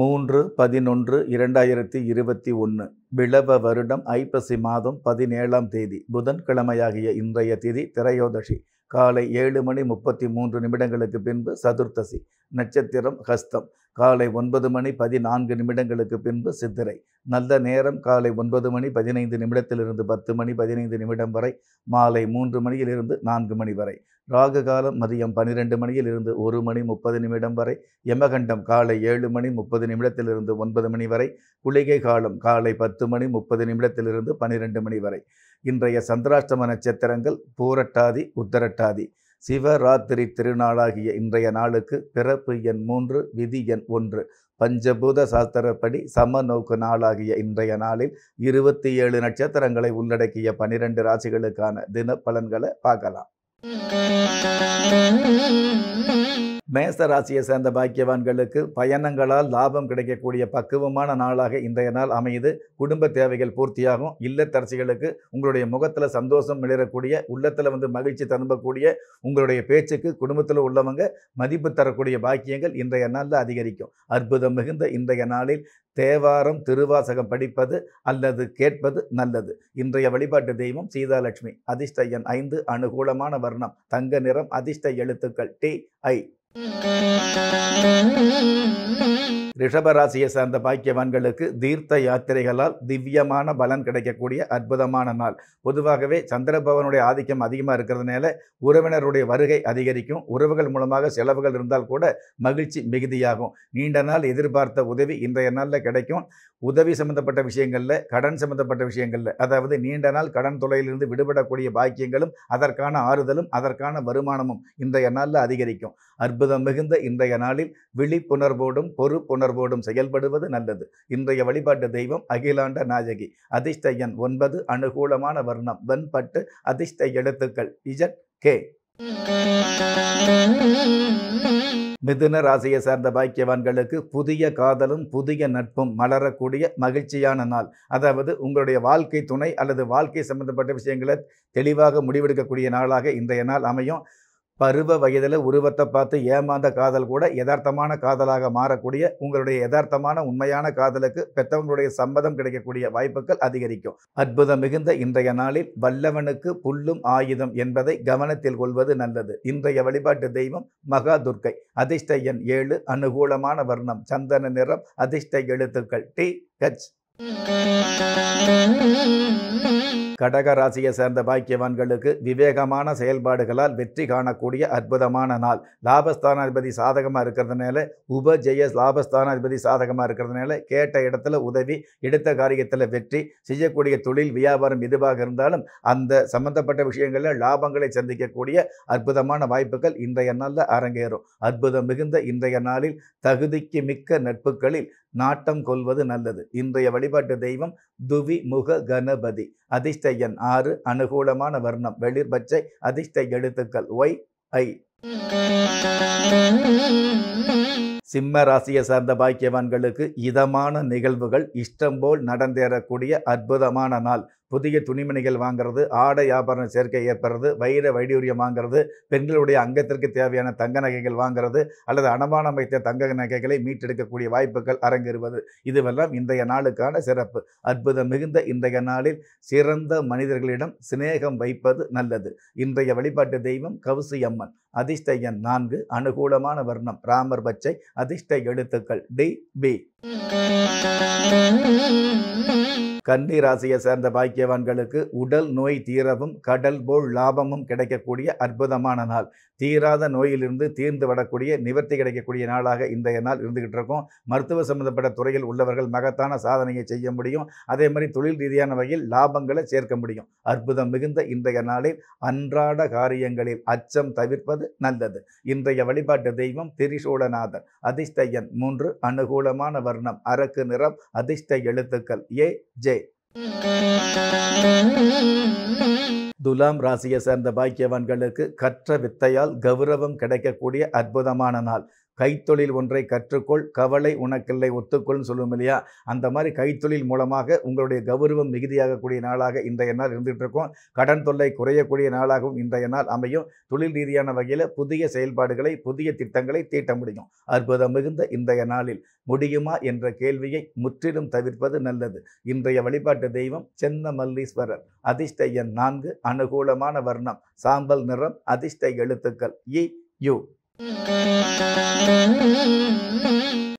மூன்று பதினொன்று இரண்டாயிரத்தி இருபத்தி ஒன்று விளவ வருடம் ஐப்பசி மாதம் பதினேழாம் தேதி புதன்கிழமையாகிய இன்றைய திதி திரையோதசி காலை ஏழு மணி முப்பத்தி மூன்று நிமிடங்களுக்கு பின்பு சதுர்த்தசி நட்சத்திரம் ஹஸ்தம் காலை ஒன்பது மணி பதினான்கு நிமிடங்களுக்கு பின்பு சித்திரை நல்ல நேரம் காலை ஒன்பது மணி பதினைந்து நிமிடத்திலிருந்து பத்து மணி பதினைந்து நிமிடம் வரை மாலை மூன்று மணியிலிருந்து நான்கு மணி வரை ராகு காலம் மதியம் பன்னிரெண்டு மணியிலிருந்து ஒரு மணி முப்பது நிமிடம் வரை யமகண்டம் காலை ஏழு மணி முப்பது நிமிடத்திலிருந்து ஒன்பது மணி வரை குளிகை காலம் காலை பத்து மணி முப்பது நிமிடத்திலிருந்து பன்னிரெண்டு மணி வரை இன்றைய சந்திராஷ்டம நட்சத்திரங்கள் பூரட்டாதி உத்தரட்டாதி சிவராத்திரி திருநாளாகிய இன்றைய நாளுக்கு பிறப்பு எண் மூன்று விதி எண் ஒன்று பஞ்சபூத சாஸ்திரப்படி சம நோக்கு நாளாகிய இன்றைய நாளில் இருபத்தி ஏழு நட்சத்திரங்களை உள்ளடக்கிய பனிரெண்டு ராசிகளுக்கான தின பலன்களை பார்க்கலாம் மேசராசியை சேர்ந்த பாக்கியவான்களுக்கு பயணங்களால் லாபம் கிடைக்கக்கூடிய பக்குவமான நாளாக இன்றைய நாள் அமையுது குடும்ப தேவைகள் பூர்த்தியாகும் இல்லத்தரசிகளுக்கு உங்களுடைய முகத்தில் சந்தோஷம் மிளறக்கூடிய உள்ளத்தில் வந்து மகிழ்ச்சி தரும்பக்கூடிய உங்களுடைய பேச்சுக்கு குடும்பத்தில் உள்ளவங்க மதிப்பு தரக்கூடிய பாக்கியங்கள் இன்றைய நாளில் அதிகரிக்கும் அற்புதம் மிகுந்த இன்றைய நாளில் தேவாரம் திருவாசகம் படிப்பது அல்லது கேட்பது நல்லது இன்றைய வழிபாட்டு தெய்வம் சீதாலட்சுமி அதிர்ஷ்ட எண் ஐந்து அனுகூலமான வர்ணம் தங்க நிறம் அதிர்ஷ்ட எழுத்துக்கள் டி ஐ ரிஷபராசியை சார்ந்த பாக்கியவான்களுக்கு தீர்த்த யாத்திரைகளால் திவ்யமான பலன் கிடைக்கக்கூடிய அற்புதமான நாள் பொதுவாகவே சந்திரபவனுடைய ஆதிக்கம் அதிகமாக இருக்கிறதுனால உறவினருடைய வருகை அதிகரிக்கும் உறவுகள் மூலமாக செலவுகள் இருந்தால் கூட மகிழ்ச்சி மிகுதியாகும் நீண்ட நாள் எதிர்பார்த்த உதவி இன்றைய நாளில் கிடைக்கும் உதவி சம்பந்தப்பட்ட விஷயங்களில் கடன் சம்பந்தப்பட்ட விஷயங்களில் அதாவது நீண்ட நாள் கடன் தொலையிலிருந்து விடுபடக்கூடிய பாக்கியங்களும் அதற்கான ஆறுதலும் அதற்கான வருமானமும் இன்றைய நாளில் அதிகரிக்கும் அற்புத அற்புதம் மிகுந்த இன்றைய நாளில் விழிப்புணர்வோடும் பொறுப்புணர்வோடும் செயல்படுவது நல்லது இன்றைய வழிபாட்டு தெய்வம் அகிலாண்ட நாயகி அதிர்ஷ்ட எண் ஒன்பது அனுகூலமான வர்ணம் வெண்பட்டு அதிர்ஷ்ட எழுத்துக்கள் இஜட் கே மிதுன ராசியை சார்ந்த பாக்கியவான்களுக்கு புதிய காதலும் புதிய நட்பும் மலரக்கூடிய மகிழ்ச்சியான நாள் அதாவது உங்களுடைய வாழ்க்கை துணை அல்லது வாழ்க்கை சம்பந்தப்பட்ட விஷயங்களை தெளிவாக முடிவெடுக்கக்கூடிய நாளாக இன்றைய நாள் அமையும் பருவ வயதில் உருவத்தை பார்த்து ஏமாந்த காதல் கூட யதார்த்தமான காதலாக மாறக்கூடிய உங்களுடைய யதார்த்தமான உண்மையான காதலுக்கு பெற்றவங்களுடைய சம்மதம் கிடைக்கக்கூடிய வாய்ப்புகள் அதிகரிக்கும் அற்புதம் மிகுந்த இன்றைய நாளில் வல்லவனுக்கு புல்லும் ஆயுதம் என்பதை கவனத்தில் கொள்வது நல்லது இன்றைய வழிபாட்டு தெய்வம் மகா துர்க்கை அதிர்ஷ்ட எண் ஏழு அனுகூலமான வர்ணம் சந்தன நிறம் அதிர்ஷ்ட எழுத்துக்கள் டி ஹெச் கடக ராசியை சேர்ந்த பாக்கியவான்களுக்கு விவேகமான செயல்பாடுகளால் வெற்றி காணக்கூடிய அற்புதமான நாள் லாபஸ்தானாதிபதி சாதகமாக இருக்கிறதுனால உபஜெய லாபஸ்தானாதிபதி சாதகமாக இருக்கிறதுனால கேட்ட இடத்துல உதவி எடுத்த காரியத்தில் வெற்றி செய்யக்கூடிய தொழில் வியாபாரம் எதுவாக இருந்தாலும் அந்த சம்பந்தப்பட்ட விஷயங்களில் லாபங்களை சந்திக்கக்கூடிய அற்புதமான வாய்ப்புகள் இன்றைய நாளில் அரங்கேறும் அற்புதம் மிகுந்த இன்றைய நாளில் தகுதிக்கு மிக்க நட்புகளில் நாட்டம் கொள்வது நல்லது இன்றைய வழிபாட்டு தெய்வம் துவி முக கணபதி அதிர்ஷ்ட எண் ஆறு அனுகூலமான வர்ணம் வெளிர் பச்சை அதிர்ஷ்ட எழுத்துக்கள் ஒய் ஐ சிம்ம ராசியை சார்ந்த பாக்கியவான்களுக்கு இதமான நிகழ்வுகள் இஷ்டம் போல் நடந்தேறக்கூடிய அற்புதமான நாள் புதிய துணிமணிகள் வாங்கிறது ஆடை ஆபரண சேர்க்கை ஏற்படுறது வைர வைடூரியம் வாங்கிறது பெண்களுடைய அங்கத்திற்கு தேவையான தங்க நகைகள் வாங்கிறது அல்லது அடமானம் வைத்த தங்க நகைகளை மீட்டெடுக்கக்கூடிய வாய்ப்புகள் அரங்கேறுவது இதுவெல்லாம் இன்றைய நாளுக்கான சிறப்பு அற்புதம் மிகுந்த இன்றைய நாளில் சிறந்த மனிதர்களிடம் சிநேகம் வைப்பது நல்லது இன்றைய வழிபாட்டு தெய்வம் கவுசி அம்மன் அதிர்ஷ்ட எண் நான்கு அனுகூலமான வர்ணம் ராமர் பச்சை அதிர்ஷ்ட எழுத்துக்கள் டி பி கன்னி ராசியை சேர்ந்த பாக்கியவான்களுக்கு உடல் நோய் தீரவும் கடல் போல் லாபமும் கிடைக்கக்கூடிய அற்புதமான நாள் தீராத நோயிலிருந்து தீர்ந்து விடக்கூடிய நிவர்த்தி கிடைக்கக்கூடிய நாளாக இன்றைய நாள் இருந்துகிட்டு இருக்கும் மருத்துவ சம்பந்தப்பட்ட துறையில் உள்ளவர்கள் மகத்தான சாதனையை செய்ய முடியும் அதே மாதிரி தொழில் ரீதியான வகையில் லாபங்களை சேர்க்க முடியும் அற்புதம் மிகுந்த இன்றைய நாளில் அன்றாட காரியங்களில் அச்சம் தவிர்ப்பது நல்லது இன்றைய வழிபாட்டு தெய்வம் திரிசூலநாதன் அதிர்ஷ்ட எண் மூன்று அனுகூலமான வர்ணம் அரக்கு நிறம் அதிர்ஷ்ட எழுத்துக்கள் ஏ ஜே துலாம் ராசியை சேர்ந்த பாக்கியவான்களுக்கு கற்ற வித்தையால் கௌரவம் கிடைக்கக்கூடிய அற்புதமான நாள் கைத்தொழில் ஒன்றை கற்றுக்கொள் கவலை உனக்கில்லை ஒத்துக்கொள்னு சொல்லுவோம் இல்லையா அந்த மாதிரி கைத்தொழில் மூலமாக உங்களுடைய கௌரவம் மிகுதியாகக்கூடிய நாளாக இன்றைய நாள் இருந்துகிட்டு இருக்கும் கடன் தொல்லை குறையக்கூடிய நாளாகவும் இன்றைய நாள் அமையும் தொழில் ரீதியான வகையில் புதிய செயல்பாடுகளை புதிய திட்டங்களை தீட்ட முடியும் அற்புதம் மிகுந்த இன்றைய நாளில் முடியுமா என்ற கேள்வியை முற்றிலும் தவிர்ப்பது நல்லது இன்றைய வழிபாட்டு தெய்வம் சென்னமல்லீஸ்வரர் அதிர்ஷ்ட எண் நான்கு அனுகூலமான வர்ணம் சாம்பல் நிறம் அதிர்ஷ்ட எழுத்துக்கள் இ யு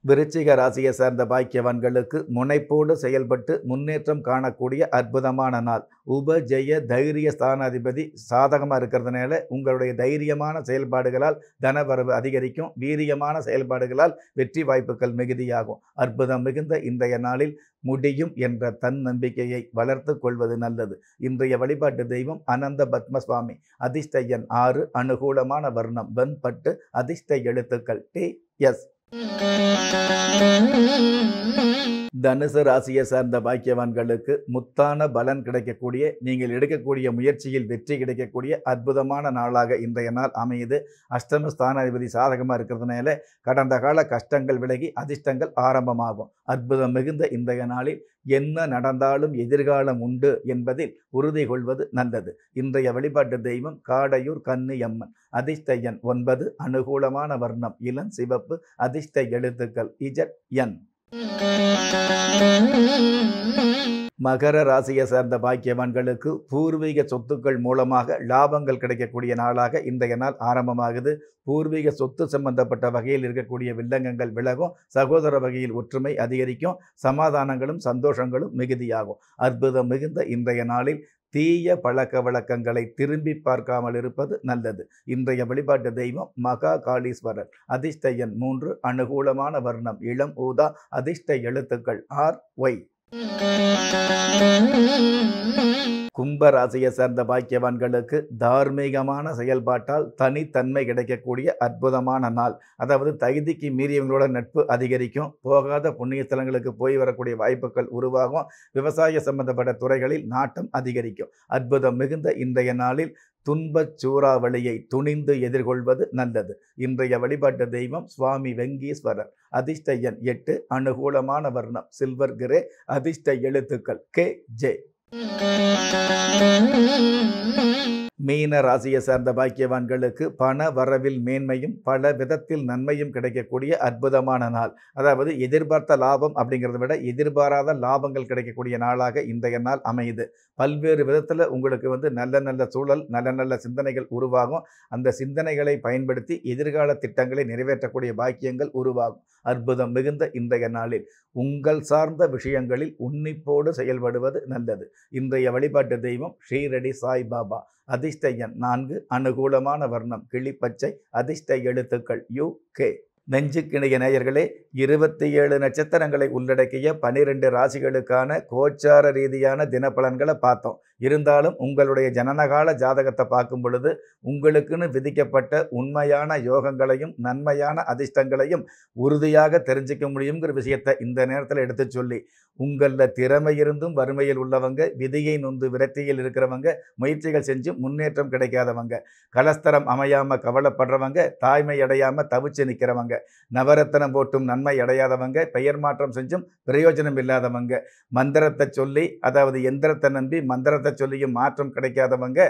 விருச்சிக ராசியை சேர்ந்த பாக்கியவான்களுக்கு முனைப்போடு செயல்பட்டு முன்னேற்றம் காணக்கூடிய அற்புதமான நாள் உபஜெய தைரிய ஸ்தானாதிபதி சாதகமாக இருக்கிறதுனால உங்களுடைய தைரியமான செயல்பாடுகளால் தனவரவு அதிகரிக்கும் வீரியமான செயல்பாடுகளால் வெற்றி வாய்ப்புகள் மிகுதியாகும் அற்புதம் மிகுந்த இன்றைய நாளில் முடியும் என்ற தன் நம்பிக்கையை வளர்த்து கொள்வது நல்லது இன்றைய வழிபாட்டு தெய்வம் அனந்த பத்மசுவாமி அதிர்ஷ்ட எண் ஆறு அனுகூலமான வர்ணம் வெண்பட்டு அதிர்ஷ்ட எழுத்துக்கள் டி எஸ் தனுசு ராசியை சார்ந்த பாக்கியவான்களுக்கு முத்தான பலன் கிடைக்கக்கூடிய நீங்கள் எடுக்கக்கூடிய முயற்சியில் வெற்றி கிடைக்கக்கூடிய அற்புதமான நாளாக இன்றைய நாள் அமையுது அஷ்டம ஸ்தானாதிபதி சாதகமாக இருக்கிறதுனால கடந்த கால கஷ்டங்கள் விலகி அதிர்ஷ்டங்கள் ஆரம்பமாகும் அற்புதம் மிகுந்த இன்றைய நாளில் என்ன நடந்தாலும் எதிர்காலம் உண்டு என்பதில் உறுதி கொள்வது நல்லது இன்றைய வழிபாட்டு தெய்வம் காடையூர் கண்ணு எம்மன் அதிர்ஷ்ட எண் ஒன்பது அனுகூலமான வர்ணம் இளம் சிவப்பு அதிர்ஷ்ட எழுத்துக்கள் இஜட் என் மகர ராசியை சேர்ந்த பாக்கியவான்களுக்கு பூர்வீக சொத்துக்கள் மூலமாக லாபங்கள் கிடைக்கக்கூடிய நாளாக இன்றைய நாள் ஆரம்பமாகுது பூர்வீக சொத்து சம்பந்தப்பட்ட வகையில் இருக்கக்கூடிய வில்லங்கங்கள் விலகும் சகோதர வகையில் ஒற்றுமை அதிகரிக்கும் சமாதானங்களும் சந்தோஷங்களும் மிகுதியாகும் அற்புதம் மிகுந்த இன்றைய நாளில் தீய பழக்க வழக்கங்களை திரும்பி பார்க்காமல் இருப்பது நல்லது இன்றைய வழிபாட்டு தெய்வம் மகா காளீஸ்வரர் அதிர்ஷ்டயன் மூன்று அனுகூலமான வர்ணம் இளம் ஊதா அதிர்ஷ்ட எழுத்துக்கள் ஆர் ஒய் கும்ப ராசியை சேர்ந்த பாக்கியவான்களுக்கு தார்மீகமான செயல்பாட்டால் தனித்தன்மை கிடைக்கக்கூடிய அற்புதமான நாள் அதாவது தகுதிக்கு மீறியவங்களோட நட்பு அதிகரிக்கும் போகாத புண்ணியஸ்தலங்களுக்கு போய் வரக்கூடிய வாய்ப்புகள் உருவாகும் விவசாய சம்பந்தப்பட்ட துறைகளில் நாட்டம் அதிகரிக்கும் அற்புதம் மிகுந்த இன்றைய நாளில் துன்பச் சூறாவளியை துணிந்து எதிர்கொள்வது நல்லது இன்றைய வழிபாட்டு தெய்வம் சுவாமி வெங்கீஸ்வரர் அதிர்ஷ்ட எண் எட்டு அனுகூலமான வர்ணம் சில்வர் கிரே அதிர்ஷ்ட எழுத்துக்கள் கே ஜே Mm-hmm. மீன ராசியை சார்ந்த பாக்கியவான்களுக்கு பண வரவில் மேன்மையும் பல விதத்தில் நன்மையும் கிடைக்கக்கூடிய அற்புதமான நாள் அதாவது எதிர்பார்த்த லாபம் அப்படிங்கிறத விட எதிர்பாராத லாபங்கள் கிடைக்கக்கூடிய நாளாக இன்றைய நாள் அமையுது பல்வேறு விதத்தில் உங்களுக்கு வந்து நல்ல நல்ல சூழல் நல்ல நல்ல சிந்தனைகள் உருவாகும் அந்த சிந்தனைகளை பயன்படுத்தி எதிர்கால திட்டங்களை நிறைவேற்றக்கூடிய பாக்கியங்கள் உருவாகும் அற்புதம் மிகுந்த இன்றைய நாளில் உங்கள் சார்ந்த விஷயங்களில் உன்னிப்போடு செயல்படுவது நல்லது இன்றைய வழிபாட்டு தெய்வம் ஸ்ரீரடி சாய்பாபா அதிர்ஷ்ட எண் நான்கு அனுகூலமான வர்ணம் கிளிப்பச்சை அதிர்ஷ்ட எழுத்துக்கள் யு கே நெஞ்சுக்கிணைய நேயர்களே இருபத்தி ஏழு நட்சத்திரங்களை உள்ளடக்கிய பனிரெண்டு ராசிகளுக்கான கோச்சார ரீதியான தினப்பலன்களை பார்த்தோம் இருந்தாலும் உங்களுடைய ஜனனகால ஜாதகத்தை பார்க்கும் பொழுது உங்களுக்குன்னு விதிக்கப்பட்ட உண்மையான யோகங்களையும் நன்மையான அதிர்ஷ்டங்களையும் உறுதியாக தெரிஞ்சிக்க முடியுங்கிற விஷயத்தை இந்த நேரத்தில் எடுத்து சொல்லி உங்களில் திறமை இருந்தும் வறுமையில் உள்ளவங்க விதியை நொந்து விரட்டியில் இருக்கிறவங்க முயற்சிகள் செஞ்சு முன்னேற்றம் கிடைக்காதவங்க கலஸ்தரம் அமையாமல் கவலைப்படுறவங்க தாய்மை அடையாமல் தவிச்சு நிற்கிறவங்க நவரத்தனம் போட்டும் நன்மை அடையாதவங்க பெயர் மாற்றம் செஞ்சும் பிரயோஜனம் இல்லாதவங்க மந்திரத்தை சொல்லி அதாவது எந்திரத்தை நம்பி மந்திரத்தை எழுத்த சொல்லியும் மாற்றம் கிடைக்காதவங்க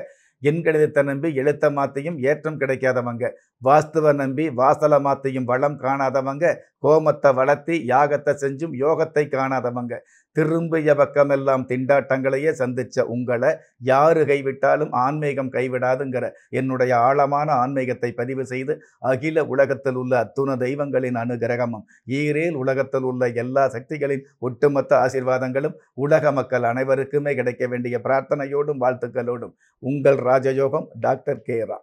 எண் கணிதத்தை நம்பி எழுத்த மாத்தையும் ஏற்றம் கிடைக்காதவங்க வாஸ்துவ நம்பி வாசல மாத்தையும் வளம் காணாதவங்க கோமத்தை வளர்த்தி யாகத்தை செஞ்சும் யோகத்தை காணாதவங்க திரும்பிய பக்கமெல்லாம் திண்டாட்டங்களையே சந்தித்த உங்களை யாரு கைவிட்டாலும் ஆன்மீகம் கைவிடாதுங்கிற என்னுடைய ஆழமான ஆன்மீகத்தை பதிவு செய்து அகில உலகத்தில் உள்ள அத்துண தெய்வங்களின் அனுகிரகமும் ஈரேல் உலகத்தில் உள்ள எல்லா சக்திகளின் ஒட்டுமொத்த ஆசிர்வாதங்களும் உலக மக்கள் அனைவருக்குமே கிடைக்க வேண்டிய பிரார்த்தனையோடும் வாழ்த்துக்களோடும் உங்கள் ராஜயோகம் டாக்டர் கேரா